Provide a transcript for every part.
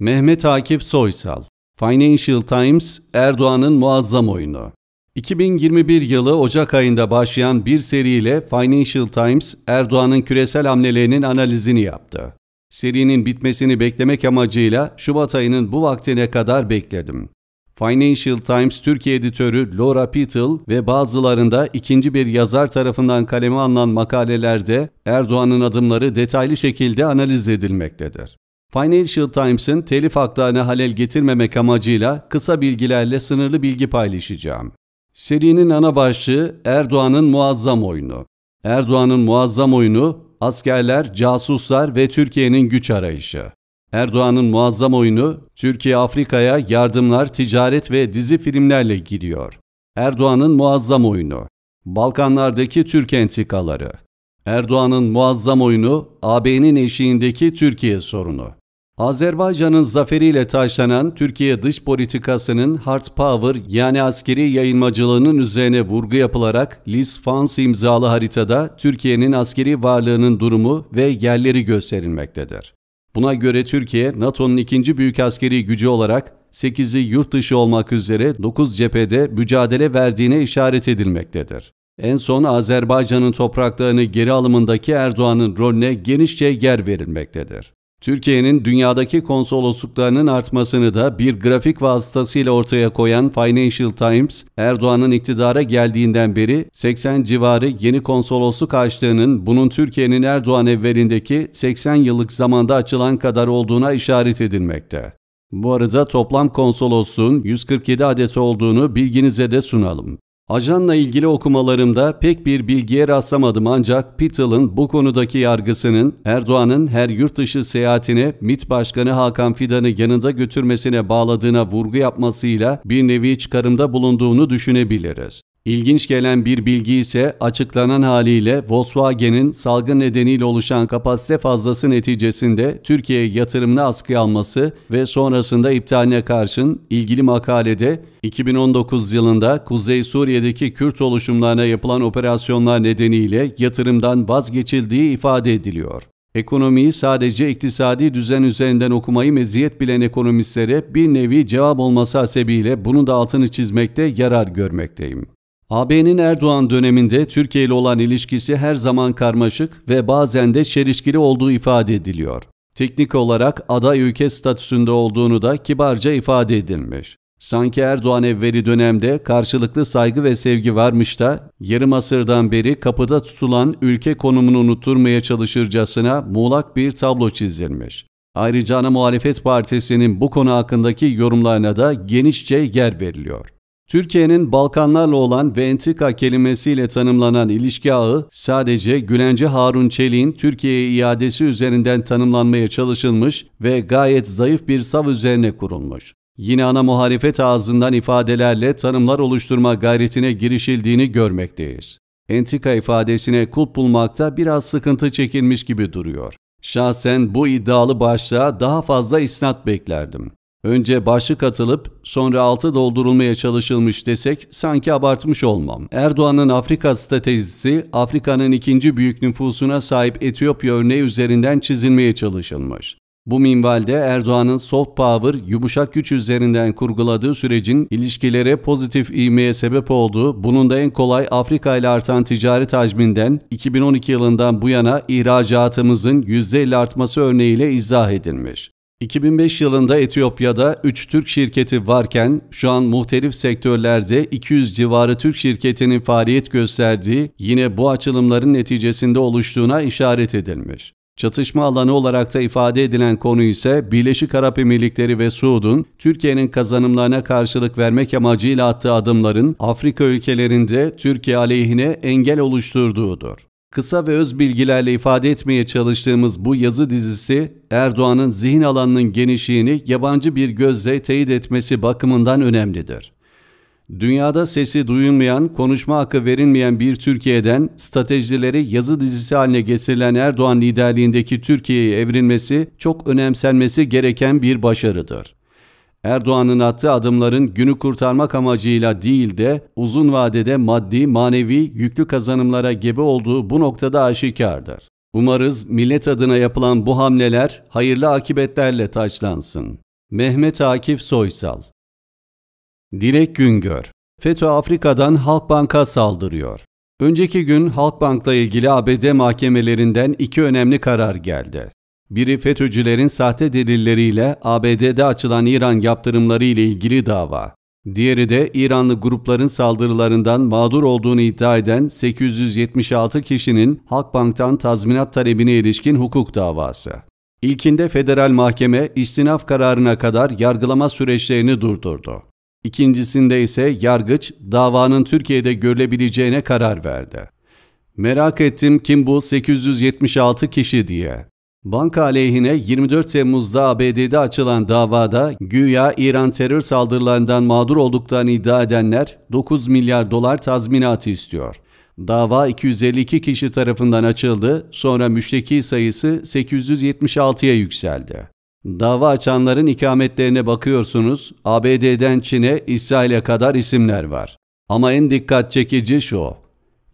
Mehmet Akif Soysal Financial Times Erdoğan'ın muazzam oyunu 2021 yılı Ocak ayında başlayan bir seriyle Financial Times Erdoğan'ın küresel hamlelerinin analizini yaptı. Serinin bitmesini beklemek amacıyla Şubat ayının bu vaktine kadar bekledim. Financial Times Türkiye editörü Laura Peetle ve bazılarında ikinci bir yazar tarafından kaleme alınan makalelerde Erdoğan'ın adımları detaylı şekilde analiz edilmektedir. Financial Times'ın telif haklarına halel getirmemek amacıyla kısa bilgilerle sınırlı bilgi paylaşacağım. Serinin ana başlığı Erdoğan'ın muazzam oyunu. Erdoğan'ın muazzam oyunu askerler, casuslar ve Türkiye'nin güç arayışı. Erdoğan'ın muazzam oyunu Türkiye Afrika'ya yardımlar, ticaret ve dizi filmlerle gidiyor. Erdoğan'ın muazzam oyunu. Balkanlardaki Türk entikaları. Erdoğan'ın muazzam oyunu AB'nin eşiğindeki Türkiye sorunu. Azerbaycan'ın zaferiyle taşlanan Türkiye dış politikasının hard power yani askeri yayılmacılığının üzerine vurgu yapılarak Liz Fans imzalı haritada Türkiye'nin askeri varlığının durumu ve yerleri gösterilmektedir. Buna göre Türkiye, NATO'nun ikinci büyük askeri gücü olarak 8'i yurt dışı olmak üzere 9 cephede mücadele verdiğine işaret edilmektedir. En son Azerbaycan'ın topraklarını geri alımındaki Erdoğan'ın rolüne genişçe yer verilmektedir. Türkiye'nin dünyadaki konsolosluklarının artmasını da bir grafik vasıtasıyla ortaya koyan Financial Times, Erdoğan'ın iktidara geldiğinden beri 80 civarı yeni konsolosluk açtığının bunun Türkiye'nin Erdoğan evvelindeki 80 yıllık zamanda açılan kadar olduğuna işaret edilmekte. Bu arada toplam konsolosluğun 147 adet olduğunu bilginize de sunalım. Ajanla ilgili okumalarımda pek bir bilgiye rastlamadım ancak Pittel'ın bu konudaki yargısının Erdoğan'ın her yurt dışı seyahatini MİT Başkanı Hakan Fidan'ı yanında götürmesine bağladığına vurgu yapmasıyla bir nevi çıkarımda bulunduğunu düşünebiliriz. İlginç gelen bir bilgi ise açıklanan haliyle Volkswagen'in salgın nedeniyle oluşan kapasite fazlası neticesinde Türkiye yatırımını askıya alması ve sonrasında iptaline karşın ilgili makalede 2019 yılında Kuzey Suriye'deki Kürt oluşumlarına yapılan operasyonlar nedeniyle yatırımdan vazgeçildiği ifade ediliyor. Ekonomiyi sadece iktisadi düzen üzerinden okumayı meziyet bilen ekonomistlere bir nevi cevap olması hasebiyle bunu da altını çizmekte yarar görmekteyim. AB'nin Erdoğan döneminde Türkiye ile olan ilişkisi her zaman karmaşık ve bazen de çelişkili olduğu ifade ediliyor. Teknik olarak aday ülke statüsünde olduğunu da kibarca ifade edilmiş. Sanki Erdoğan evveli dönemde karşılıklı saygı ve sevgi varmış da yarım asırdan beri kapıda tutulan ülke konumunu unutturmaya çalışırcasına muğlak bir tablo çizilmiş. Ayrıca ana muhalefet partisinin bu konu hakkındaki yorumlarına da genişçe yer veriliyor. Türkiye'nin Balkanlarla olan ve Ventika kelimesiyle tanımlanan ilişki ağı sadece Gülenci Harun Çelik'in Türkiye'ye iadesi üzerinden tanımlanmaya çalışılmış ve gayet zayıf bir sav üzerine kurulmuş. Yine ana muhalefet ağzından ifadelerle tanımlar oluşturma gayretine girişildiğini görmekteyiz. Entika ifadesine kulp bulmakta biraz sıkıntı çekilmiş gibi duruyor. Şahsen bu iddialı başlığa daha fazla isnat beklerdim. Önce başlık atılıp sonra altı doldurulmaya çalışılmış desek sanki abartmış olmam. Erdoğan'ın Afrika stratejisi Afrika'nın ikinci büyük nüfusuna sahip Etiyopya örneği üzerinden çizilmeye çalışılmış. Bu minvalde Erdoğan'ın soft power, yumuşak güç üzerinden kurguladığı sürecin ilişkilere pozitif ivmeye sebep olduğu, bunun da en kolay Afrika ile artan ticari hacminden 2012 yılından bu yana ihracatımızın %50 artması örneğiyle izah edilmiş. 2005 yılında Etiyopya'da 3 Türk şirketi varken şu an muhtelif sektörlerde 200 civarı Türk şirketinin faaliyet gösterdiği yine bu açılımların neticesinde oluştuğuna işaret edilmiş. Çatışma alanı olarak da ifade edilen konu ise Birleşik Arap Emirlikleri ve Suud'un Türkiye'nin kazanımlarına karşılık vermek amacıyla attığı adımların Afrika ülkelerinde Türkiye aleyhine engel oluşturduğudur. Kısa ve öz bilgilerle ifade etmeye çalıştığımız bu yazı dizisi Erdoğan'ın zihin alanının genişliğini yabancı bir gözle teyit etmesi bakımından önemlidir. Dünyada sesi duyulmayan, konuşma hakkı verilmeyen bir Türkiye'den stratejileri yazı dizisi haline getirilen Erdoğan liderliğindeki Türkiye'ye evrilmesi çok önemsenmesi gereken bir başarıdır. Erdoğan'ın attığı adımların günü kurtarmak amacıyla değil de uzun vadede maddi, manevi, yüklü kazanımlara gebe olduğu bu noktada aşikardır. Umarız millet adına yapılan bu hamleler hayırlı akıbetlerle taçlansın. Mehmet Akif Soysal Dilek Güngör FETÖ Afrika'dan Halkbank'a saldırıyor. Önceki gün Halkbank'la ilgili ABD mahkemelerinden iki önemli karar geldi. Biri FETÖ'cülerin sahte delilleriyle ABD'de açılan İran yaptırımları ile ilgili dava. Diğeri de İranlı grupların saldırılarından mağdur olduğunu iddia eden 876 kişinin Halkbank'tan tazminat talebine ilişkin hukuk davası. İlkinde federal mahkeme istinaf kararına kadar yargılama süreçlerini durdurdu. İkincisinde ise yargıç davanın Türkiye'de görülebileceğine karar verdi. Merak ettim kim bu 876 kişi diye. Banka aleyhine 24 Temmuz'da ABD'de açılan davada güya İran terör saldırılarından mağdur olduklarını iddia edenler 9 milyar dolar tazminatı istiyor. Dava 252 kişi tarafından açıldı, sonra müşteki sayısı 876'ya yükseldi. Dava açanların ikametlerine bakıyorsunuz, ABD'den Çin'e, İsrail'e kadar isimler var. Ama en dikkat çekici şu,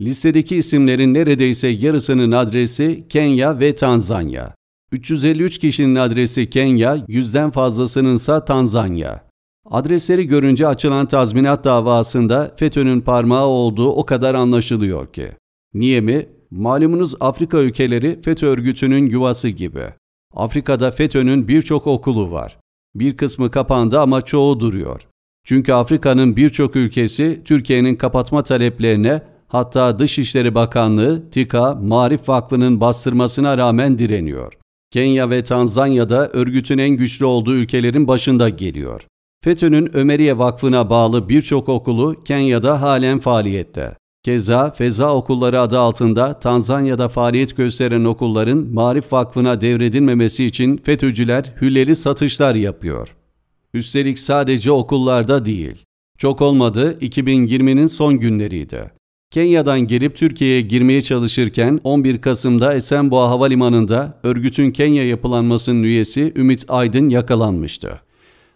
listedeki isimlerin neredeyse yarısının adresi Kenya ve Tanzanya. 353 kişinin adresi Kenya, yüzden fazlasınınsa Tanzanya. Adresleri görünce açılan tazminat davasında FETÖ'nün parmağı olduğu o kadar anlaşılıyor ki. Niye mi? Malumunuz Afrika ülkeleri FETÖ örgütünün yuvası gibi. Afrika'da FETÖ'nün birçok okulu var. Bir kısmı kapandı ama çoğu duruyor. Çünkü Afrika'nın birçok ülkesi Türkiye'nin kapatma taleplerine hatta Dışişleri Bakanlığı, TİKA, Marif Vakfı'nın bastırmasına rağmen direniyor. Kenya ve Tanzanya'da örgütün en güçlü olduğu ülkelerin başında geliyor. FETÖ'nün Ömeriye Vakfı'na bağlı birçok okulu Kenya'da halen faaliyette. Keza Feza Okulları adı altında Tanzanya'da faaliyet gösteren okulların Marif Vakfı'na devredilmemesi için FETÖ'cüler hülleri satışlar yapıyor. Üstelik sadece okullarda değil. Çok olmadı 2020'nin son günleriydi. Kenya'dan gelip Türkiye'ye girmeye çalışırken 11 Kasım'da Esenboğa Havalimanı'nda örgütün Kenya yapılanmasının üyesi Ümit Aydın yakalanmıştı.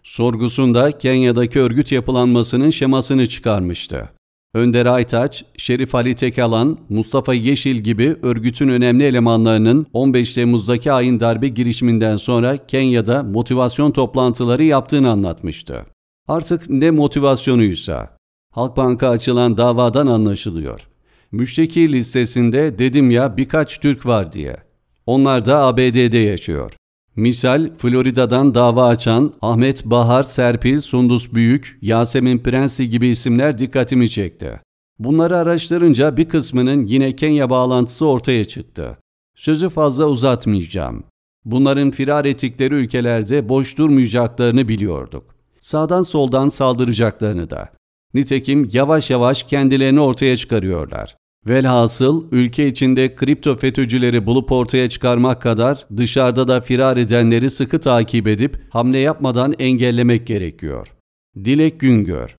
Sorgusunda Kenya'daki örgüt yapılanmasının şemasını çıkarmıştı. Önder Aytaç, Şerif Ali Tekalan, Mustafa Yeşil gibi örgütün önemli elemanlarının 15 Temmuz'daki hain darbe girişiminden sonra Kenya'da motivasyon toplantıları yaptığını anlatmıştı. Artık ne motivasyonuysa Halkbank'a açılan davadan anlaşılıyor. Müşteki listesinde dedim ya birkaç Türk var diye. Onlar da ABD'de yaşıyor. Misal Florida'dan dava açan Ahmet Bahar Serpil, Sundus Büyük, Yasemin Prensi gibi isimler dikkatimi çekti. Bunları araştırınca bir kısmının yine Kenya bağlantısı ortaya çıktı. Sözü fazla uzatmayacağım. Bunların firar ettikleri ülkelerde boş durmayacaklarını biliyorduk. Sağdan soldan saldıracaklarını da. Nitekim yavaş yavaş kendilerini ortaya çıkarıyorlar. Velhasıl ülke içinde kripto FETÖ'cüleri bulup ortaya çıkarmak kadar dışarıda da firar edenleri sıkı takip edip hamle yapmadan engellemek gerekiyor. Dilek Güngör